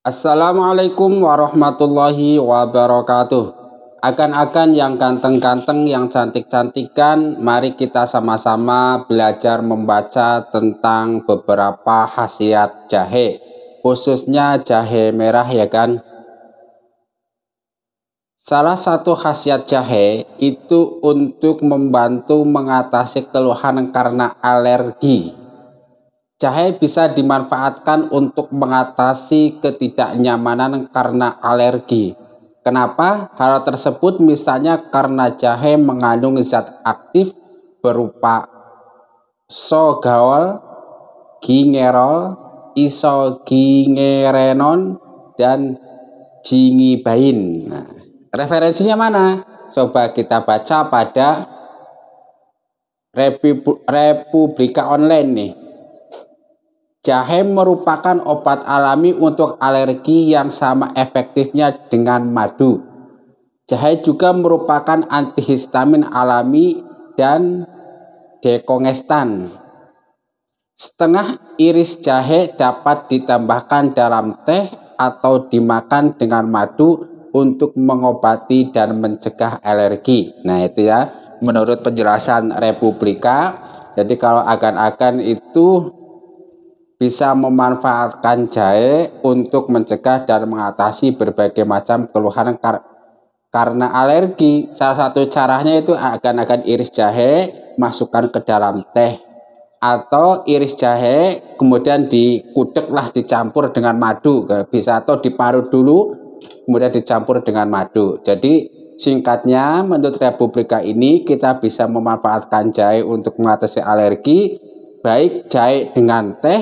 Assalamualaikum warahmatullahi wabarakatuh. Akan-akan yang ganteng-ganteng, yang cantik-cantikan, mari kita sama-sama belajar membaca tentang beberapa khasiat jahe, khususnya jahe merah ya kan. Salah satu khasiat jahe itu untuk membantu mengatasi keluhan karena alergi Jahe bisa dimanfaatkan untuk mengatasi ketidaknyamanan karena alergi. Kenapa? Hal tersebut misalnya karena jahe mengandung zat aktif berupa sogaol, gingerol, isogingerenon, dan jingibain. Nah, referensinya mana? Coba kita baca pada Republika Online nih. Jahe merupakan obat alami untuk alergi yang sama efektifnya dengan madu. Jahe juga merupakan antihistamin alami dan dekongestan. Setengah iris jahe dapat ditambahkan dalam teh atau dimakan dengan madu untuk mengobati dan mencegah alergi. Nah, itu ya menurut penjelasan Republika. Jadi kalau akan-akan itu bisa memanfaatkan jahe untuk mencegah dan mengatasi berbagai macam keluhan kar karena alergi. Salah satu caranya itu akan-akan iris jahe masukkan ke dalam teh atau iris jahe kemudian dikudeklah dicampur dengan madu bisa atau diparut dulu kemudian dicampur dengan madu jadi singkatnya menurut Republika ini kita bisa memanfaatkan jahe untuk mengatasi alergi baik jahe dengan teh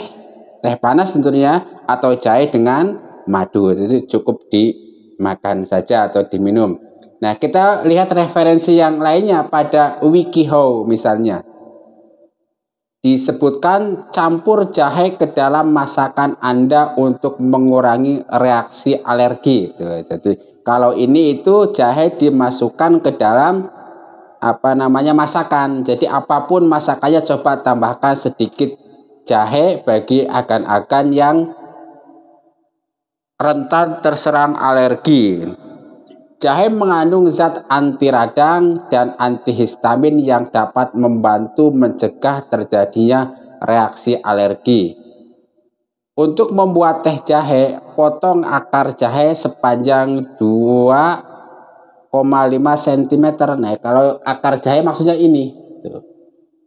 teh panas tentunya atau jahe dengan madu itu cukup dimakan saja atau diminum. Nah, kita lihat referensi yang lainnya pada WikiHow misalnya. Disebutkan campur jahe ke dalam masakan Anda untuk mengurangi reaksi alergi. Jadi kalau ini itu jahe dimasukkan ke dalam apa namanya masakan. Jadi apapun masakannya coba tambahkan sedikit jahe bagi akan-akan yang rentan terserang alergi. Jahe mengandung zat anti radang dan antihistamin yang dapat membantu mencegah terjadinya reaksi alergi. Untuk membuat teh jahe, potong akar jahe sepanjang 2,5 cm. Nah, kalau akar jahe maksudnya ini. Tuh.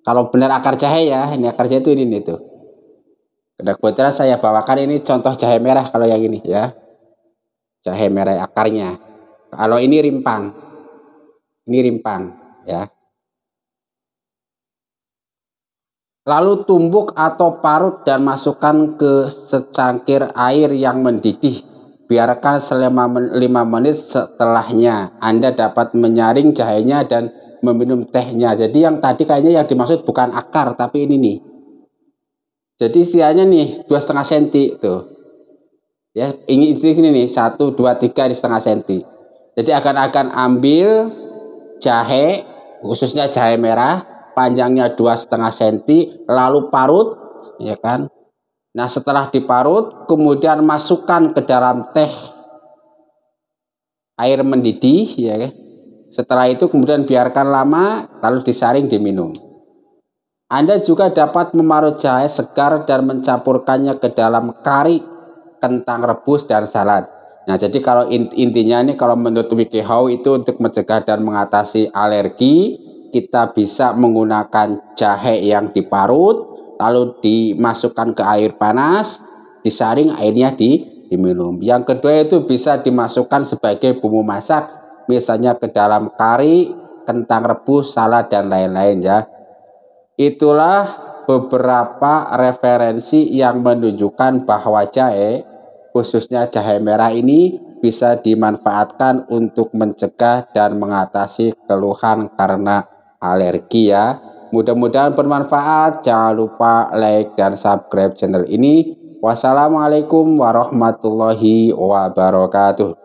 Kalau benar akar jahe ya, ini akar jahe itu ini itu. tuh. Nah, kebetulan saya bawakan ini contoh jahe merah kalau yang ini ya. Jahe merah akarnya. Kalau ini rimpang. Ini rimpang ya. Lalu tumbuk atau parut dan masukkan ke secangkir air yang mendidih. Biarkan selama 5 menit setelahnya. Anda dapat menyaring jahenya dan meminum tehnya. Jadi yang tadi kayaknya yang dimaksud bukan akar tapi ini nih. Jadi istilahnya nih dua setengah senti tuh. Ya ini ini nih satu dua tiga di setengah senti. Jadi akan-akan ambil jahe khususnya jahe merah panjangnya dua setengah senti lalu parut ya kan. Nah setelah diparut kemudian masukkan ke dalam teh air mendidih ya kan. Setelah itu kemudian biarkan lama lalu disaring diminum. Anda juga dapat memarut jahe segar dan mencampurkannya ke dalam kari, kentang rebus, dan salad. Nah, jadi kalau intinya ini kalau menurut WikiHow itu untuk mencegah dan mengatasi alergi, kita bisa menggunakan jahe yang diparut, lalu dimasukkan ke air panas, disaring airnya di, diminum. Yang kedua itu bisa dimasukkan sebagai bumbu masak, misalnya ke dalam kari, kentang rebus, salad, dan lain-lain ya. Itulah beberapa referensi yang menunjukkan bahwa jahe, khususnya jahe merah ini bisa dimanfaatkan untuk mencegah dan mengatasi keluhan karena alergi ya. Mudah-mudahan bermanfaat. Jangan lupa like dan subscribe channel ini. Wassalamualaikum warahmatullahi wabarakatuh.